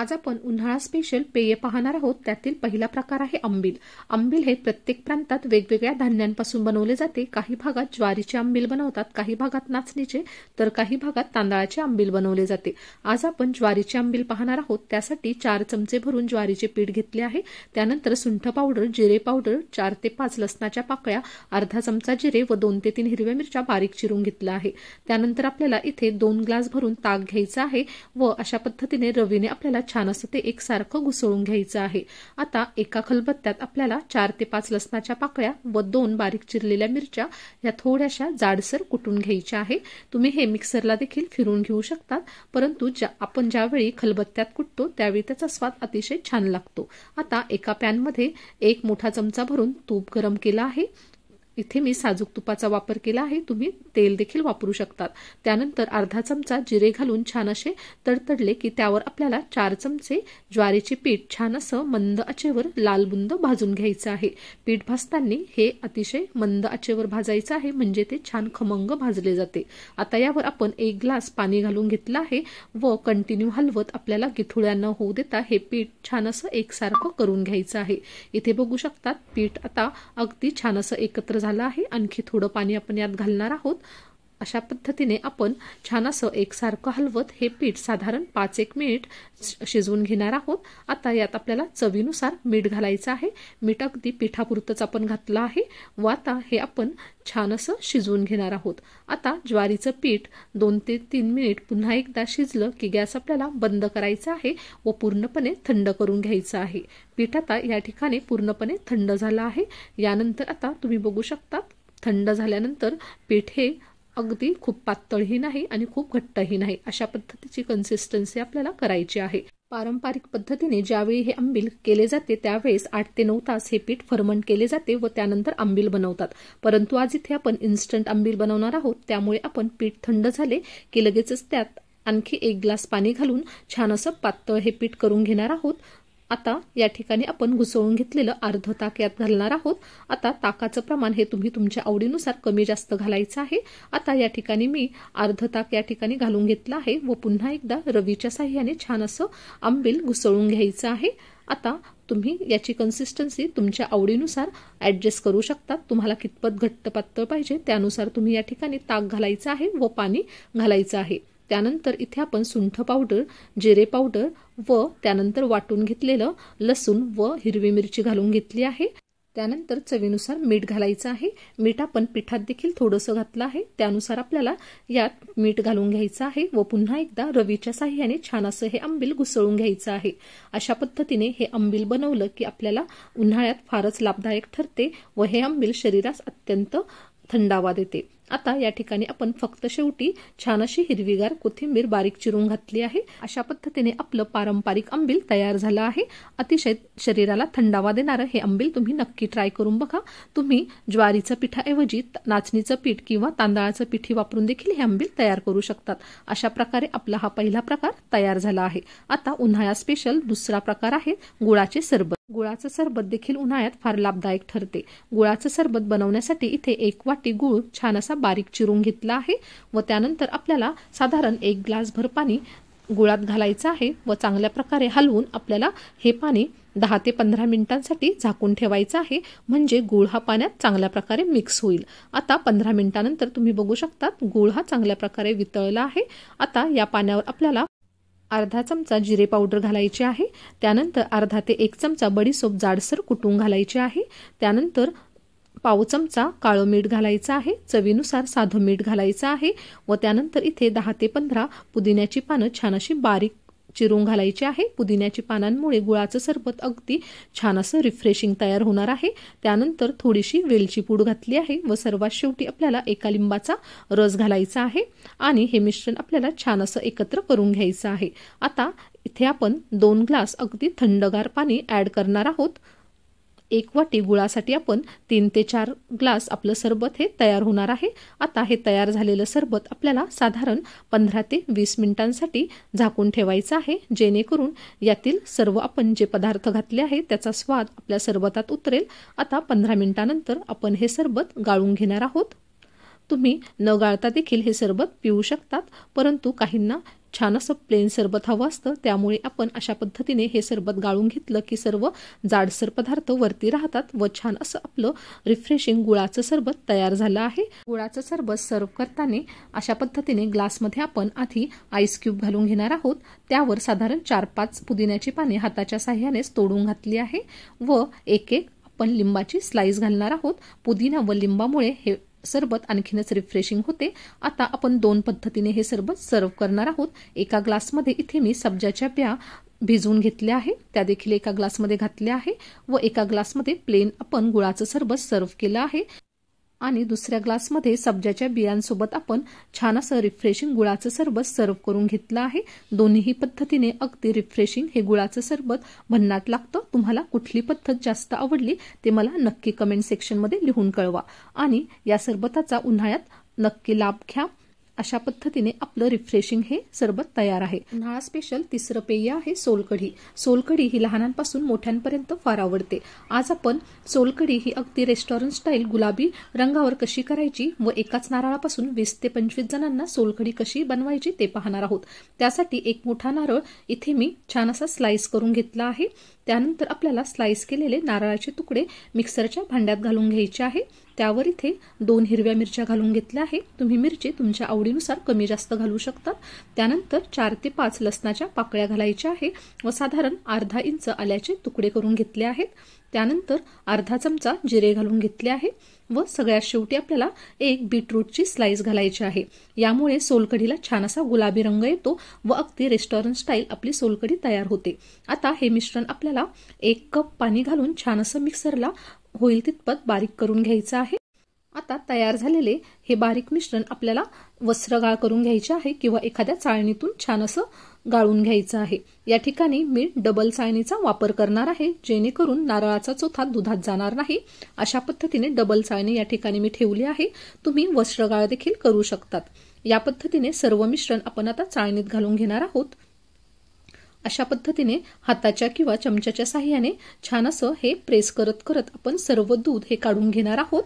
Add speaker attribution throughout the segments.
Speaker 1: आज आपण उन्हाळा स्पेशल पेय पाहणार आहोत त्यातील पहिला प्रकार आहे आंबील आंबील हे प्रत्येक प्रांतात वेगवेगळ्या धान्यांपासून बनवले जाते काही भागात ज्वारीचे आंबील बनवतात काही भागात नाचणीचे तर काही भागात तांदळाचे आंबील बनवले जाते आज आपण ज्वारीचे आंबील पाहणार आहोत त्यासाठी चार चमचे भरून ज्वारीचे पीठ घेतले आहे त्यानंतर सुंठ पावडर जिरे पावडर चार ते पाच लसणाच्या पाकळ्या अर्धा चमचा जिरे व दोन ते तीन हिरव्या मिरच्या बारीक चिरून घेतला आहे त्यानंतर आपल्याला इथे दोन ग्लास भरून ताक घ्यायचा आहे व अशा पद्धतीने रवीने आपल्याला छान असं ते एकसारखं घुसळून घ्यायचं आहे आता एका खलबत्त्यात आपल्याला चार ते पाच लसणाच्या पाकळ्या व दोन बारीक चिरलेल्या मिरच्या या थोड्याशा जाडसर कुटून घ्यायच्या आहे तुम्ही हे मिक्सरला देखील फिरून घेऊ शकतात परंतु आपण ज्यावेळी खलबत्त्यात कुटतो त्यावेळी त्याचा स्वाद अतिशय छान लागतो आता एका पॅनमध्ये एक मोठा चमचा भरून तूप गरम केला आहे इथे मी साजूक तुपाचा वापर केला आहे तुम्ही तेल देखील वापरू शकतात त्यानंतर अर्धा चमचा जिरे घालून छान असे तडतडले की त्यावर आपल्याला चार चमचे ज्वारीचे पीठ छान असं मंद आचेवर लाल बुंद भाजून घ्यायचं आहे पीठ भाजताना हे अतिशय मंद आचेवर भाजायचं आहे म्हणजे ते छान खमंग भाजले जाते आता यावर आपण एक ग्लास पाणी घालून घेतलं आहे व कंटिन्यू हलवत आपल्याला गिथुळ्या न होऊ देता हे पीठ छान असं एकसारखं करून घ्यायचं आहे इथे बघू शकतात पीठ आता अगदी छान असं एकत्र झालं आहे आणखी थोडं पाणी आपण यात घालणार आहोत अशा पद्धतीने आपण छान असं एकसारखं हलवत हे पीठ साधारण पाच एक मिनिट शिजवून घेणार आहोत आता यात आपल्याला चवीनुसार मीठ घालायचं आहे मीठ अगदी पिठापुरतंच आपण घातलं आहे व आता हे आपण छान असं शिजवून घेणार आहोत आता ज्वारीचं पीठ दोन ते तीन मिनिट पुन्हा एकदा शिजलं की गॅस आपल्याला बंद करायचा आहे व पूर्णपणे थंड करून घ्यायचं आहे पीठ आता या ठिकाणी पूर्णपणे थंड झालं आहे यानंतर आता तुम्ही बघू शकता थंड झाल्यानंतर पीठ हे अगदी खूप पातळही नाही आणि खूप घट्टही नाही अशा पद्धतीची कन्सिस्टन्सी आपल्याला करायची आहे पारंपरिक पद्धतीने ज्यावेळी हे आंबील केले जाते त्यावेळेस आठ ते नऊ तास हे पीठ फर्मंट केले जाते व त्यानंतर आंबील बनवतात परंतु आज इथे आपण इन्स्टंट आंबील बनवणार आहोत त्यामुळे आपण पीठ थंड झाले की लगेचच त्यात आणखी एक ग्लास पाणी घालून छान असं पातळ हे पीठ करून घेणार आहोत आता या ठिकाणी आपण घुसळून घेतलेलं अर्ध ताक यात घालणार आहोत आता ताकाचं प्रमाण हे तुम्ही तुमच्या आवडीनुसार कमी जास्त घालायचं आहे आता या ठिकाणी मी अर्ध ताक या ठिकाणी घालून घेतलं आहे व पुन्हा एकदा रवीच्या साह्याने छान असं आंबील घुसळून घ्यायचं आहे आता तुम्ही याची कन्सिस्टन्सी तुमच्या आवडीनुसार ऍडजस्ट करू शकता तुम्हाला कितपत घट्ट पातळ पाहिजे त्यानुसार तुम्ही या ठिकाणी ताक घालायचं आहे व पाणी घालायचं आहे त्यानंतर इथे आपण सुंठ पावडर जिरे पावडर व त्यानंतर वाटून घेतलेलं लसूण व हिरवी मिरची घालून घेतली आहे त्यानंतर चवीनुसार मीठ घालायचं आहे मीठ आपण पिठात देखील थोडंसं घातलं आहे त्यानुसार आपल्याला यात मीठ घालून घ्यायचं आहे व पुन्हा एकदा रवीच्या साह्याने छान असं हे आंबील घुसळून घ्यायचं आहे अशा पद्धतीने हे आंबील बनवलं की आपल्याला उन्हाळ्यात फारच लाभदायक ठरते व हे आंबील शरीरास अत्यंत थंडावा देते आता या ठिकाणी आपण फक्त शेवटी छान अशी हिरवीगार कोथिंबीर बारीक चिरून घातली आहे अशा पद्धतीने आपलं पारंपरिक आंबील तयार झालं आहे अतिशय शरीराला थंडावा देणारं हे आंबील तुम्ही नक्की ट्राय करून बघा तुम्ही ज्वारीचं पिठाऐवजी नाचणीचं पीठ किंवा तांदळाचं पिठी वापरून देखील हे आंबील तयार करू शकतात अशा प्रकारे आपला हा पहिला प्रकार तयार झाला आहे आता उन्हाळा स्पेशल दुसरा प्रकार आहे गुळाचे सरबत गुळाचं सरबत देखील उन्हाळ्यात फार लाभदायक ठरते गुळाचं सरबत बनवण्यासाठी इथे एक वाटी गुळ छान असा बारीक चिरून घेतला आहे व त्यानंतर आपल्याला साधारण एक ग्लासभर पाणी गुळात घालायचं आहे व चांगल्या प्रकारे हलवून आपल्याला हे पाणी दहा ते पंधरा मिनिटांसाठी झाकून ठेवायचं आहे म्हणजे गूळ हा पाण्यात चांगल्या प्रकारे मिक्स होईल आता पंधरा मिनिटानंतर तुम्ही बघू शकता गूळ हा चांगल्या प्रकारे वितळला आहे आता या पाण्यावर आपल्याला अर्धा चमचा जिरे पावडर घालायची आहे त्यानंतर अर्धा ते एक चमचा बडीसोप जाडसर कुटून घालायची आहे त्यानंतर पाव चमचा काळं मीठ घालायचं आहे चवीनुसार साधं मीठ घालायचं आहे व त्यानंतर इथे दहा ते पंधरा पुदिन्याची पानं छान अशी बारीक चिरून घालायची आहे पुदिन्याची पानांमुळे गुळाचं सरबत अगदी छान असं रिफ्रेशिंग तयार होणार आहे त्यानंतर थोडीशी वेलची पूड घातली आहे व सर्वात शेवटी आपल्याला एका लिंबाचा रस घालायचा आहे आणि हे मिश्रण आपल्याला छान असं एकत्र करून घ्यायचं आहे आता इथे आपण दोन ग्लास अगदी थंडगार पाणी ॲड करणार आहोत एक वाटी गुळासाठी आपण तीन ते चार ग्लास आपलं सरबत हे तयार होणार आहे आता हे तयार झालेलं सरबत आपल्याला साधारण पंधरा ते वीस मिनिटांसाठी झाकून ठेवायचं आहे जेणेकरून यातील सर्व आपण जे पदार्थ घातले आहे त्याचा स्वाद आपल्या सरबतात उतरेल आता पंधरा मिनिटानंतर आपण हे सरबत गाळून घेणार आहोत तुम्ही न गाळता देखील हे सरबत पिऊ शकतात परंतु काहींना छान असं प्लेन सरबत हवं असतं त्यामुळे आपण अशा पद्धतीने हे सरबत गाळून घेतलं की सर्व जाडसर पदार्थ वरती राहतात व छान असं आपलं रिफ्रेशिंग गुळाचं सरबत तयार झालं आहे गुळाचं सरबत सर्व करताना अशा पद्धतीने ग्लासमध्ये आपण आधी आईस क्यूब घालून घेणार आहोत त्यावर साधारण चार पाच पुदिन्याची पाने हाताच्या साह्यानेच तोडून घातली आहे व एक एक आपण लिंबाची स्लाईस घालणार आहोत पुदिना व लिंबामुळे हे सरबत आणखीनच रिफ्रेशिंग होते आता आपण दोन पद्धतीने हे सरबत सर्व करणार आहोत एका ग्लासमध्ये इथे मी सब्जाच्या प्या भिजवून घेतल्या आहे त्या देखील एका ग्लासमध्ये घातल्या आहे व एका ग्लासमध्ये प्लेन आपण गुळाचं सरबत सर्व्ह केलं आहे आणि दुसऱ्या ग्लासमध्ये सब्जाच्या बियांसोबत आपण छान असं रिफ्रेशिंग गुळाचं सरबत सर्व करून घेतलं आहे दोन्हीही पद्धतीने अगदी रिफ्रेशिंग हे गुळाचं सरबत भन्नाट लागतं तुम्हाला कुठली पद्धत जास्त आवडली ते मला नक्की कमेंट सेक्शनमध्ये लिहून कळवा आणि या सरबताचा उन्हाळ्यात नक्की लाभ घ्या अशा पद्धतीने आपलं रिफ्रेशिंग हे सरबत तयार आहे उन्हाळा स्पेशल तिसरं पेय आहे सोलकढी सोलकढी ही लहानांपासून मोठ्यांपर्यंत फार आवडते आज आपण सोलकढी ही अगदी रेस्टॉरंट स्टाईल गुलाबी रंगावर कशी करायची व एकाच नारळापासून वीस ते पंचवीस जणांना सोलकढी कशी बनवायची ते पाहणार आहोत त्यासाठी एक मोठा नारळ इथे मी छान असा स्लाइस करून घेतला आहे त्यानंतर आपल्याला स्लाइस केलेले नारळाचे तुकडे मिक्सरच्या भांड्यात घालून घ्यायचे आहे त्यावर इथे दोन हिरव्या मिरच्या घालून घेतल्या आहे तुम्ही मिरची तुमच्या आवडीनुसार कमी जास्त घालू शकता त्यानंतर चार ते पाच लसणाच्या पाकळ्या घालायच्या आहे व साधारण अर्धा इंच आल्याचे तुकडे करून घेतले आहेत त्यानंतर अर्धा चमचा जिरे घालून घेतले आहे व सगळ्यात शेवटी आपल्याला एक बीटरूटची स्लाइस घालायची आहे यामुळे सोलकढीला छान असा गुलाबी रंग येतो व अगदी रेस्टॉरंट स्टाईल आपली सोलकढी तयार होते आता हे मिश्रण आपल्याला एक कप पाणी घालून छान असं मिक्सरला होईल तितपत बारीक करून घ्यायचं आहे आता तयार झालेले हे बारीक मिश्रण आपल्याला वस्त्रगाळ करून घ्यायचे आहे किंवा एखाद्या चाळणीतून छान असं गाळून घ्यायचं आहे या ठिकाणी मी डबल चाळणीचा वापर करणार आहे जेणेकरून नारळाचा चोथा दुधात जाणार नाही अशा पद्धतीने डबल चाळणी या ठिकाणी मी ठेवली आहे तुम्ही वस्त्रगाळ देखील करू शकतात या पद्धतीने सर्व मिश्रण आपण आता चाळणीत घालून घेणार आहोत अशा पद्धतीने हाताच्या किंवा चमच्याच्या साह्याने छान असं हे प्रेस करत करत आपण सर्व दूध हे काढून घेणार आहोत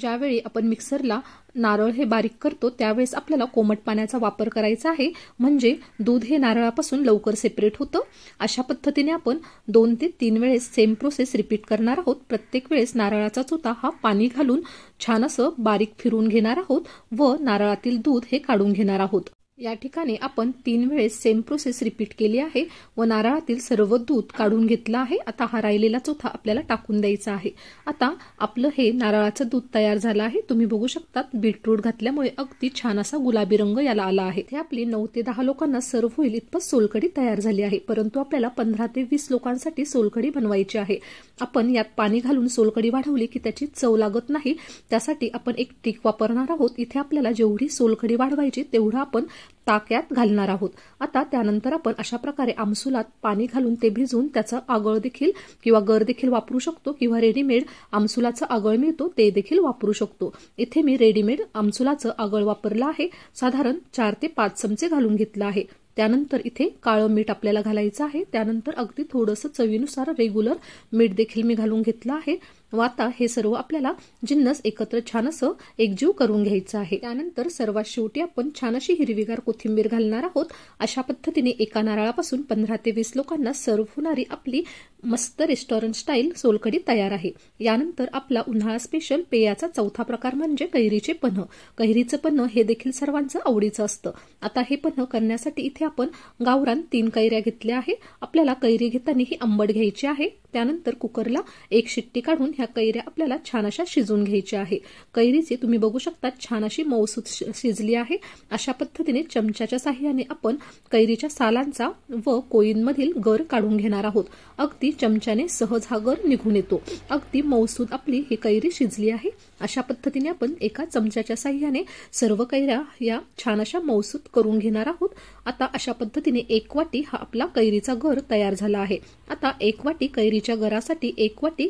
Speaker 1: ज्यावेळी आपण मिक्सरला नारळ हे बारीक करतो त्यावेळेस आपल्याला कोमट पाण्याचा वापर करायचा आहे म्हणजे दूध हे नारळापासून लवकर सेपरेट होतं अशा पद्धतीने आपण दोन ते तीन वेळेस सेम प्रोसेस रिपीट करणार आहोत प्रत्येक वेळेस नारळाचा चोता हा पाणी घालून छान असं बारीक फिरून घेणार आहोत व नारळातील दूध हे काढून घेणार आहोत या ठिकाणी आपण तीन वेळेस सेम प्रोसेस रिपीट केली आहे व नारळातील सर्व दूध काढून घेतलं आहे आता हा राहिलेला चोथा आपल्याला टाकून द्यायचा आहे आता आपलं हे नारळाचं दूध तयार झालं आहे तुम्ही बघू शकता बीटरूट घातल्यामुळे अगदी छान असा गुलाबी रंग याला आला आहे हे आपली नऊ ते दहा लोकांना सर्व होईल इतपत सोलकडी तयार झाली आहे परंतु आपल्याला पंधरा ते वीस लोकांसाठी सोलकडी बनवायची आहे आपण यात पाणी घालून सोलकडी वाढवली की त्याची चव लागत नाही त्यासाठी आपण एक टीक वापरणार आहोत इथे आपल्याला जेवढी सोलकडी वाढवायची तेवढं आपण ताक्यात घालणार आहोत आता त्यानंतर आपण अशा प्रकारे आमसुलात पाणी घालून ते भिजून त्याचं आगळ देखील किंवा गर देखील वापरू शकतो किंवा रेडीमेड आमसुलाचं आगळ मिळतो ते देखील वापरू शकतो इथे मी रेडीमेड आमसुलाचं आगळ वापरलं आहे साधारण चार ते पाच चमचे घालून घेतलं आहे त्यानंतर इथे काळं मीठ आपल्याला घालायचं आहे त्यानंतर अगदी थोडंसं चवीनुसार रेग्युलर मीठ देखील मी घालून घेतलं आहे वाता हे सर्व आपल्याला जिन्नस एकत्र छान असं एकजीव करून घ्यायचं आहे त्यानंतर सर्वात शेवटी आपण छान अशी हिरवीगार कोथिंबीर घालणार आहोत अशा पद्धतीने एका नारळापासून पंधरा ते वीस लोकांना सर्व्ह होणारी आपली मस्त रेस्टॉरंट स्टाईल सोलकडी तयार आहे यानंतर आपला उन्हाळा स्पेशल पेयाचा चौथा प्रकार म्हणजे कैरीचे पन्ह कैरीचं पन्ह हे देखील सर्वांचं आवडीचं असतं आता हे पन्ह करण्यासाठी इथे आपण गावरान तीन कैऱ्या घेतल्या आहे आपल्याला कैरी घेताना ही आंबट घ्यायची आहे त्यानंतर कुकरला एक शिट्टी काढून ह्या कैऱ्या आपल्याला छान अशा शिजून घ्यायच्या आहे कैरीची तुम्ही बघू शकता छान अशी मौसूद शिजली आहे अशा पद्धतीने चमच्याच्या साह्याने आपण कैरीच्या सालांचा व कोईनमधील गर काढून घेणार आहोत अगदी चमच्याने सहज हा गर निघून येतो अगदी मौसूद आपली ही कैरी शिजली आहे अशा पद्धतीने आपण एका चमच्याच्या साह्याने सर्व कैऱ्या या छान अशा मौसूद करून घेणार आहोत आता अशा पद्धतीने एक वाटी हा आपला कैरीचा गर तयार झाला आहे आता एक वाटी कैरी चपातीच्या घरासाठी एक वाटी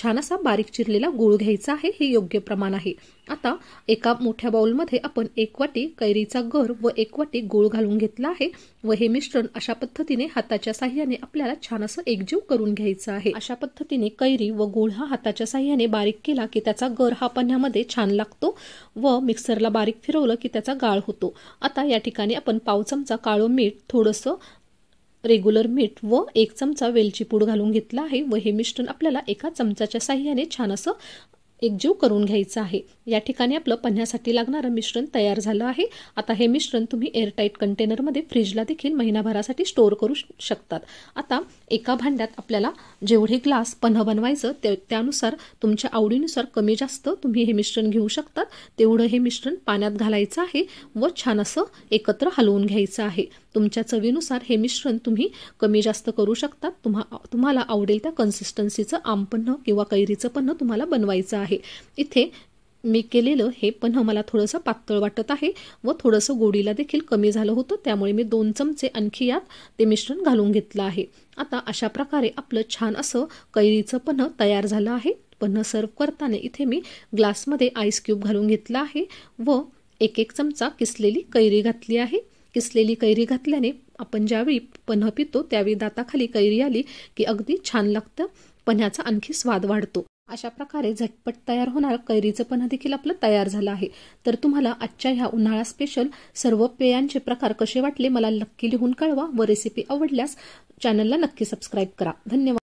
Speaker 1: छान असा बारीक चिरलेला गूळ घ्यायचा आहे हे योग्य प्रमाण आहे आता एका मोठ्या बाउलमध्ये आपण एक वाटी कैरीचा गर व एक वाटी गूळ घालून घेतला आहे व हे मिश्रण अशा पद्धतीने हाताच्या साह्याने आपल्याला छान असं एकजीव करून घ्यायचं आहे अशा पद्धतीने कैरी व गूळ हा हाताच्या साह्याने बारीक केला की त्याचा गर हा पन्ह्यामध्ये छान लागतो व मिक्सरला बारीक फिरवलं की त्याचा गाळ होतो आता या ठिकाणी आपण पाव चमचा काळं मीठ थोडंसं रेग्युलर मीठ व एक चमचा वेलची पूड घालून घेतला आहे व हे मिश्रण आपल्याला एका चमचाच्या साह्याने छान असं एकजीव करून घ्यायचा आहे या ठिकाणी आपलं पन्ह्यासाठी लागणारं मिश्रण तयार झालं आहे आता हे मिश्रण तुम्ही एअरटाईट कंटेनरमध्ये फ्रीजला देखील महिनाभरासाठी स्टोअर करू शकतात आता एका भांड्यात आपल्याला जेवढे ग्लास पन्ह बनवायचं ते त्यानुसार तुमच्या आवडीनुसार कमी जास्त तुम्ही हे मिश्रण घेऊ शकतात तेवढं हे मिश्रण पाण्यात घालायचं आहे व छान असं एकत्र हलवून घ्यायचं आहे तुमच्या चवीनुसार हे मिश्रण तुम्ही कमी जास्त करू शकतात तुम्हा तुम्हाला आवडेल त्या कन्सिस्टन्सीचं आमपन्न किंवा कैरीचं पन्ह तुम्हाला बनवायचं आहे आहे इथे मी केलेलं हे पण मला थोडंसं पातळ वाटत आहे व थोडंसं गोडीला देखील कमी झालं होतं त्यामुळे मी दोन चमचे आणखी यात ते मिश्रण घालून घेतलं आहे आता अशा प्रकारे आपलं छान असं कैरीचं पन्ह तयार झालं आहे पन्ह सर्व करताना इथे मी ग्लासमध्ये आईस क्यूब घालून घेतला आहे व एक एक चमचा किसलेली कैरी घातली आहे किसलेली कैरी घातल्याने आपण ज्यावेळी पन्ह पितो त्यावेळी दाताखाली कैरी आली की अगदी छान लागतं पन्ह्याचा आणखी स्वाद वाढतो अशा प्रकारे झटपट तयार होणार कैरीचं पण देखील आपलं तयार झालं आहे तर तुम्हाला आजच्या ह्या उन्हाळा स्पेशल सर्व पेयांचे प्रकार कसे वाटले मला नक्की लिहून कळवा व रेसिपी आवडल्यास चॅनलला नक्की सबस्क्राईब करा धन्यवाद